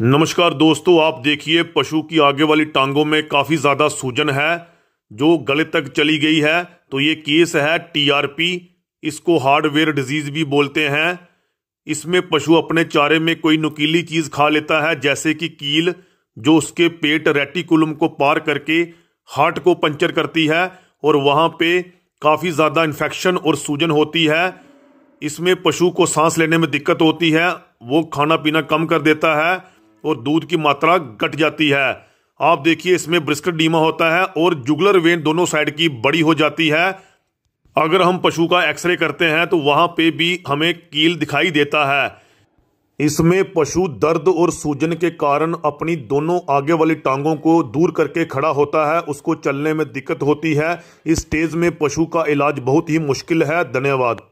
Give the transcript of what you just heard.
नमस्कार दोस्तों आप देखिए पशु की आगे वाली टांगों में काफ़ी ज़्यादा सूजन है जो गले तक चली गई है तो ये केस है टीआरपी इसको हार्डवेयर डिजीज़ भी बोलते हैं इसमें पशु अपने चारे में कोई नुकीली चीज़ खा लेता है जैसे कि कील जो उसके पेट रेटिकुलम को पार करके हार्ट को पंचर करती है और वहाँ पे काफ़ी ज़्यादा इन्फेक्शन और सूजन होती है इसमें पशु को सांस लेने में दिक्कत होती है वो खाना पीना कम कर देता है और दूध की मात्रा घट जाती है आप देखिए इसमें ब्रिस्कट डीमा होता है और जुगलर वेन दोनों साइड की बड़ी हो जाती है अगर हम पशु का एक्सरे करते हैं तो वहां पे भी हमें कील दिखाई देता है इसमें पशु दर्द और सूजन के कारण अपनी दोनों आगे वाली टांगों को दूर करके खड़ा होता है उसको चलने में दिक्कत होती है इस स्टेज में पशु का इलाज बहुत ही मुश्किल है धन्यवाद